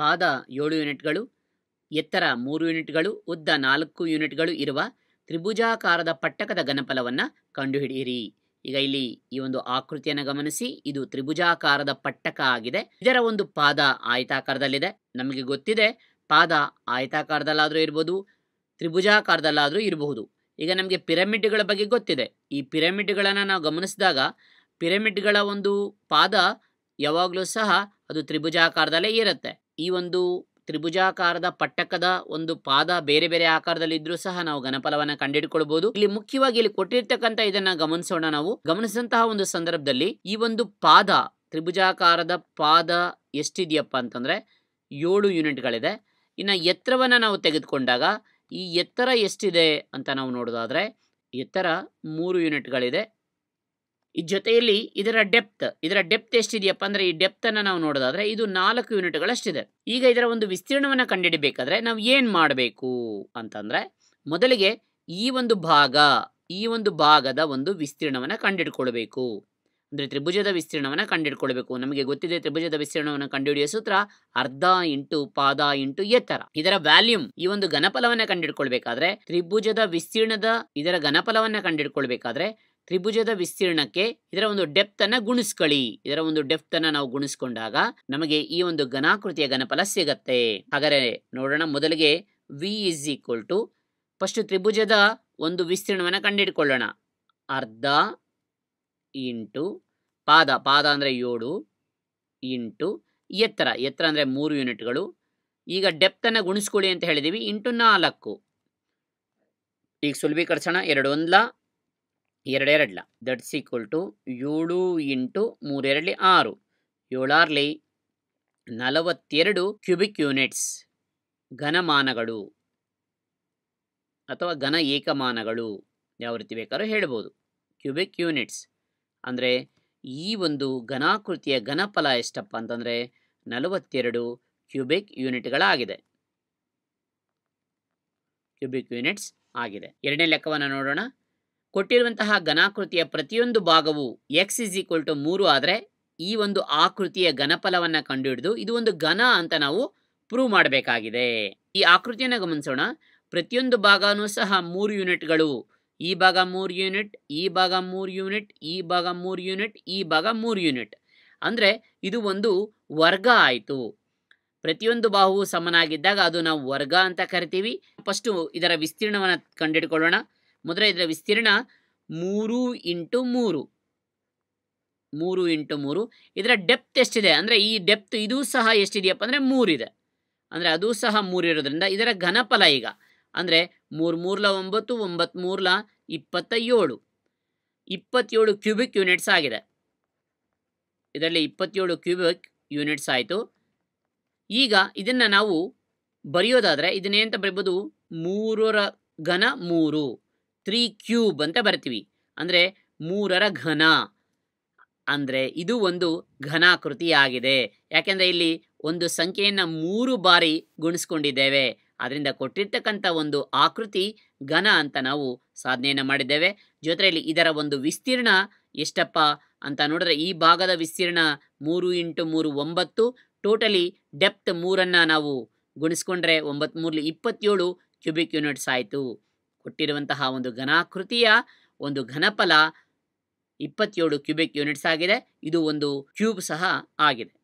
ಪಾದ ಏಳು ಯೂನಿಟ್ಗಳು ಎತ್ತರ ಮೂರು ಯೂನಿಟ್ಗಳು ಉದ್ದ ನಾಲ್ಕು ಯೂನಿಟ್ಗಳು ಇರುವ ತ್ರಿಭುಜಾಕಾರದ ಪಟ್ಟಕದ ಘನಫಲವನ್ನು ಕಂಡುಹಿಡಿಯಿರಿ ಈಗ ಇಲ್ಲಿ ಈ ಒಂದು ಆಕೃತಿಯನ್ನು ಗಮನಿಸಿ ಇದು ತ್ರಿಭುಜಾಕಾರದ ಪಟ್ಟಕ ಆಗಿದೆ ಇದರ ಒಂದು ಪಾದ ಆಯತಾಕಾರದಲ್ಲಿದೆ ನಮಗೆ ಗೊತ್ತಿದೆ ಪಾದ ಆಯತಾಕಾರದಲ್ಲಾದರೂ ಇರ್ಬೋದು ತ್ರಿಭುಜಾಕಾರದಲ್ಲಾದರೂ ಇರಬಹುದು ಈಗ ನಮಗೆ ಪಿರಮಿಡ್ಗಳ ಬಗ್ಗೆ ಗೊತ್ತಿದೆ ಈ ಪಿರಮಿಡ್ಗಳನ್ನು ನಾವು ಗಮನಿಸಿದಾಗ ಪಿರಮಿಡ್ಗಳ ಒಂದು ಪಾದ ಯಾವಾಗಲೂ ಸಹ ಅದು ತ್ರಿಭುಜಾಕಾರದಲ್ಲೇ ಇರುತ್ತೆ ಈ ಒಂದು ತ್ರಿಭುಜಾಕಾರದ ಪಟ್ಟಕದ ಒಂದು ಪಾದ ಬೇರೆ ಬೇರೆ ಆಕಾರದಲ್ಲಿ ಆಕಾರದಲ್ಲಿದ್ರೂ ಸಹ ನಾವು ಘನಫಲವನ್ನ ಕಂಡುಹಿಡ್ಕೊಳ್ಬಹುದು ಇಲ್ಲಿ ಮುಖ್ಯವಾಗಿ ಇಲ್ಲಿ ಕೊಟ್ಟಿರ್ತಕ್ಕಂಥ ಇದನ್ನ ಗಮನಿಸೋಣ ನಾವು ಗಮನಿಸಿದಂತಹ ಒಂದು ಸಂದರ್ಭದಲ್ಲಿ ಈ ಒಂದು ಪಾದ ತ್ರಿಭುಜಾಕಾರದ ಪಾದ ಎಷ್ಟಿದೆಯಪ್ಪ ಅಂತಂದ್ರೆ ಏಳು ಯೂನಿಟ್ಗಳಿದೆ ಇನ್ನು ಎತ್ತರವನ್ನ ನಾವು ತೆಗೆದುಕೊಂಡಾಗ ಈ ಎತ್ತರ ಎಷ್ಟಿದೆ ಅಂತ ನಾವು ನೋಡೋದಾದ್ರೆ ಎತ್ತರ ಮೂರು ಯೂನಿಟ್ಗಳಿದೆ ಈ ಜೊತೆಯಲ್ಲಿ ಇದರ ಡೆಪ್ತ್ ಇದರ ಡೆಪ್ತ್ ಎಷ್ಟಿದೆಯಪ್ಪ ಅಂದ್ರೆ ಈ ಡೆಪ್ತ್ ಅನ್ನ ನಾವು ನೋಡೋದಾದ್ರೆ ಇದು ನಾಲ್ಕು ಯೂನಿಟ್ಗಳಷ್ಟಿದೆ ಈಗ ಇದರ ಒಂದು ವಿಸ್ತೀರ್ಣವನ್ನು ಕಂಡುಹಿಡಬೇಕಾದ್ರೆ ನಾವು ಏನು ಮಾಡಬೇಕು ಅಂತಂದ್ರೆ ಮೊದಲಿಗೆ ಈ ಒಂದು ಭಾಗ ಈ ಒಂದು ಭಾಗದ ಒಂದು ವಿಸ್ತೀರ್ಣವನ್ನು ಕಂಡಿಡ್ಕೊಳ್ಬೇಕು ಅಂದರೆ ತ್ರಿಭುಜದ ವಿಸ್ತೀರ್ಣವನ್ನು ಕಂಡಿಡ್ಕೊಳ್ಬೇಕು ನಮಗೆ ಗೊತ್ತಿದೆ ತ್ರಿಭುಜದ ವಿಸ್ತೀರ್ಣವನ್ನು ಕಂಡುಹಿಡಿಯುವ ಸೂತ್ರ ಅರ್ಧ ಇಂಟು ಪಾದ ಇಂಟು ಎತ್ತರ ಇದರ ವ್ಯಾಲ್ಯೂಮ್ ಈ ಒಂದು ಘನಫಲವನ್ನು ಕಂಡುಹಿಡ್ಕೊಳ್ಬೇಕಾದ್ರೆ ತ್ರಿಭುಜದ ವಿಸ್ತೀರ್ಣದ ಇದರ ಘನಫಲವನ್ನು ಕಂಡಿಡ್ಕೊಳ್ಬೇಕಾದ್ರೆ ತ್ರಿಭುಜದ ವಿಸ್ತೀರ್ಣಕ್ಕೆ ಇದರ ಒಂದು ಡೆಪ್ತ್ ಅನ್ನ ಗುಣಿಸ್ಕೊಳ್ಳಿ ಇದರ ಒಂದು ಡೆಪ್ತ್ ಅನ್ನ ನಾವು ಗುಣಿಸ್ಕೊಂಡಾಗ ನಮಗೆ ಈ ಒಂದು ಘನಾಕೃತಿಯ ಘನಫಲ ಸಿಗತ್ತೆ ಹಾಗಾದರೆ ನೋಡೋಣ ಮೊದಲಿಗೆ V is equal to first ತ್ರಿಭುಜದ ಒಂದು ವಿಸ್ತೀರ್ಣವನ್ನು ಕಂಡುಹಿಡ್ಕೊಳ್ಳೋಣ ಅರ್ಧ ಇಂಟು ಪಾದ ಪಾದ ಅಂದ್ರೆ ಏಳು ಇಂಟು ಎತ್ತರ ಎತ್ತರ ಅಂದ್ರೆ ಮೂರು ಯೂನಿಟ್ಗಳು ಈಗ ಡೆಪ್ತನ್ನು ಗುಣಿಸ್ಕೊಳ್ಳಿ ಅಂತ ಹೇಳಿದ್ದೀವಿ ಇಂಟು ನಾಲ್ಕು ಈಗ ಸುಲಭೀಕರಿಸೋಣ ಎರಡು ಒಂದ್ಲ ಎರಡೆರಡ್ಲ ದಟ್ಸ್ ಈಕ್ವಲ್ ಟು ಏಳು ಇಂಟು ಮೂರೆರಡ್ಲಿ ಆರು ಏಳಾರ್ಲಿ ನಲವತ್ತೆರಡು ಕ್ಯೂಬಿಕ್ ಯೂನಿಟ್ಸ್ ಘನಮಾನಗಳು ಅಥವಾ ಘನ ಏಕಮಾನಗಳು ಯಾವ ರೀತಿ ಬೇಕಾದ್ರೂ ಹೇಳ್ಬೋದು ಕ್ಯೂಬಿಕ್ ಯೂನಿಟ್ಸ್ ಅಂದರೆ ಈ ಒಂದು ಘನಾಕೃತಿಯ ಘನಫಲ ಎಷ್ಟಪ್ಪ ಅಂತಂದರೆ ನಲವತ್ತೆರಡು ಕ್ಯೂಬಿಕ್ ಯೂನಿಟ್ಗಳಾಗಿದೆ ಕ್ಯೂಬಿಕ್ ಯೂನಿಟ್ಸ್ ಆಗಿದೆ ಎರಡನೇ ಲೆಕ್ಕವನ್ನು ನೋಡೋಣ ಕೊಟ್ಟಿರುವಂತಹ ಘನಾಕೃತಿಯ ಪ್ರತಿಯೊಂದು ಭಾಗವು ಎಕ್ಸ್ ಇಸ್ ಈಕ್ವಲ್ ಟು ಮೂರು ಆದರೆ ಈ ಒಂದು ಆಕೃತಿಯ ಘನಫಲವನ್ನು ಕಂಡುಹಿಡಿದು ಇದು ಒಂದು ಘನ ಅಂತ ನಾವು ಪ್ರೂವ್ ಮಾಡಬೇಕಾಗಿದೆ ಈ ಆಕೃತಿಯನ್ನು ಗಮನಿಸೋಣ ಪ್ರತಿಯೊಂದು ಭಾಗನೂ ಸಹ ಮೂರು ಯೂನಿಟ್ಗಳು ಈ ಭಾಗ ಮೂರು ಯೂನಿಟ್ ಈ ಭಾಗ ಮೂರು ಯೂನಿಟ್ ಈ ಭಾಗ ಮೂರು ಯೂನಿಟ್ ಈ ಭಾಗ ಮೂರು ಯೂನಿಟ್ ಅಂದರೆ ಇದು ಒಂದು ವರ್ಗ ಆಯಿತು ಪ್ರತಿಯೊಂದು ಬಾಹುವು ಸಮನಾಗಿದ್ದಾಗ ಅದು ನಾವು ವರ್ಗ ಅಂತ ಕರಿತೀವಿ ಫಸ್ಟು ಇದರ ವಿಸ್ತೀರ್ಣವನ್ನು ಕಂಡುಹಿಡ್ಕೊಳ್ಳೋಣ ಮೊದಲ ಇದರ ವಿಸ್ತೀರ್ಣ ಮೂರು ಇಂಟು ಮೂರು ಮೂರು ಇಂಟು ಮೂರು ಇದರ ಡೆಪ್ತ್ ಎಷ್ಟಿದೆ ಅಂದರೆ ಈ ಡೆಪ್ತ್ ಇದು ಸಹ ಎಷ್ಟಿದೆಯಪ್ಪ ಅಂದರೆ ಮೂರಿದೆ ಅಂದರೆ ಅದು ಸಹ ಮೂರಿರೋದ್ರಿಂದ ಇದರ ಘನಫಲ ಈಗ ಅಂದರೆ ಮೂರು ಮೂರ್ಲ ಒಂಬತ್ತು ಒಂಬತ್ತು ಮೂರ್ಲ ಇಪ್ಪತ್ತ ಏಳು ಇಪ್ಪತ್ತೇಳು ಕ್ಯೂಬಿಕ್ ಯೂನಿಟ್ಸ್ ಆಗಿದೆ ಇದರಲ್ಲಿ ಇಪ್ಪತ್ತೇಳು ಕ್ಯೂಬಿಕ್ ಯೂನಿಟ್ಸ್ ಆಯಿತು ಈಗ ಇದನ್ನು ನಾವು ಬರೆಯೋದಾದರೆ ಇದನ್ನೇ ಅಂತ ಬರೀಬೋದು ಮೂರರ ಘನ ಮೂರು ತ್ರೀ ಕ್ಯೂಬ್ ಅಂತ ಬರ್ತೀವಿ ಅಂದರೆ ಮೂರರ ಘನ ಅಂದರೆ ಇದು ಒಂದು ಘನಾಕೃತಿಯಾಗಿದೆ ಯಾಕೆಂದರೆ ಇಲ್ಲಿ ಒಂದು ಸಂಖ್ಯೆಯನ್ನು ಮೂರು ಬಾರಿ ಗುಣಿಸ್ಕೊಂಡಿದ್ದೇವೆ ಅದರಿಂದ ಕೊಟ್ಟಿರ್ತಕ್ಕಂಥ ಒಂದು ಆಕೃತಿ ಘನ ಅಂತ ನಾವು ಸಾಧನೆಯನ್ನು ಮಾಡಿದ್ದೇವೆ ಜೊತೆಯಲ್ಲಿ ಇದರ ಒಂದು ವಿಸ್ತೀರ್ಣ ಎಷ್ಟಪ್ಪ ಅಂತ ನೋಡಿದ್ರೆ ಈ ಭಾಗದ ವಿಸ್ತೀರ್ಣ ಮೂರು ಇಂಟು ಮೂರು ಒಂಬತ್ತು ಟೋಟಲಿ ಡೆಪ್ತ್ ಮೂರನ್ನು ನಾವು ಗುಣಿಸ್ಕೊಂಡ್ರೆ ಒಂಬತ್ತು ಮೂರಲ್ಲಿ ಇಪ್ಪತ್ತೇಳು ಕ್ಯೂಬಿಕ್ ಯೂನಿಟ್ಸ್ ಆಯಿತು ಕೊಟ್ಟಿರುವಂತಹ ಒಂದು ಘನಾಕೃತಿಯ ಒಂದು ಘನಫಲ ಇಪ್ಪತ್ತೇಳು ಕ್ಯೂಬಿಕ್ ಯೂನಿಟ್ಸ್ ಆಗಿದೆ ಇದು ಒಂದು ಕ್ಯೂಬ್ ಸಹ ಆಗಿದೆ